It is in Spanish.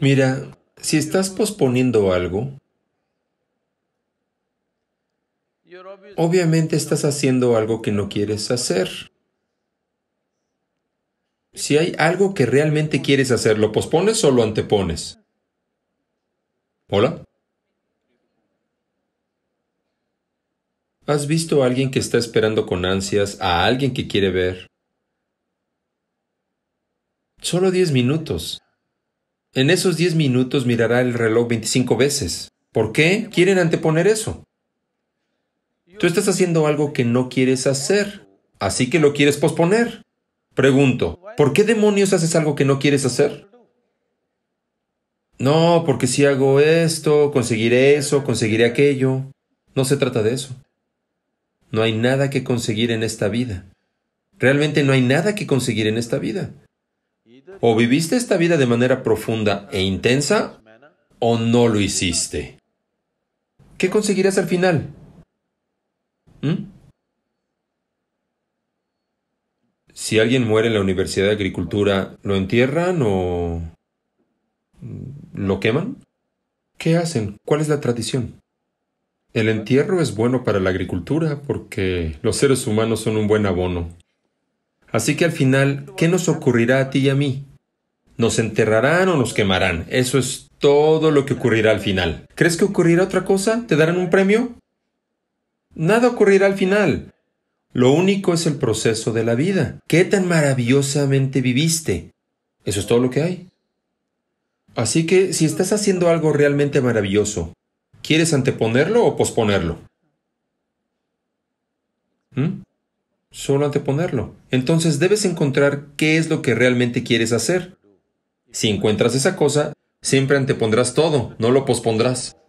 Mira, si estás posponiendo algo, obviamente estás haciendo algo que no quieres hacer. Si hay algo que realmente quieres hacer, ¿lo pospones o lo antepones? ¿Hola? ¿Has visto a alguien que está esperando con ansias a alguien que quiere ver? Solo diez minutos. En esos 10 minutos mirará el reloj 25 veces. ¿Por qué quieren anteponer eso? Tú estás haciendo algo que no quieres hacer, así que lo quieres posponer. Pregunto, ¿por qué demonios haces algo que no quieres hacer? No, porque si hago esto, conseguiré eso, conseguiré aquello. No se trata de eso. No hay nada que conseguir en esta vida. Realmente no hay nada que conseguir en esta vida. O viviste esta vida de manera profunda e intensa, o no lo hiciste. ¿Qué conseguirás al final? ¿Mm? Si alguien muere en la Universidad de Agricultura, ¿lo entierran o lo queman? ¿Qué hacen? ¿Cuál es la tradición? El entierro es bueno para la agricultura porque los seres humanos son un buen abono. Así que al final, ¿qué nos ocurrirá a ti y a mí? Nos enterrarán o nos quemarán. Eso es todo lo que ocurrirá al final. ¿Crees que ocurrirá otra cosa? ¿Te darán un premio? Nada ocurrirá al final. Lo único es el proceso de la vida. ¿Qué tan maravillosamente viviste? Eso es todo lo que hay. Así que si estás haciendo algo realmente maravilloso, ¿quieres anteponerlo o posponerlo? ¿Mm? solo anteponerlo. Entonces debes encontrar qué es lo que realmente quieres hacer. Si encuentras esa cosa, siempre antepondrás todo, no lo pospondrás.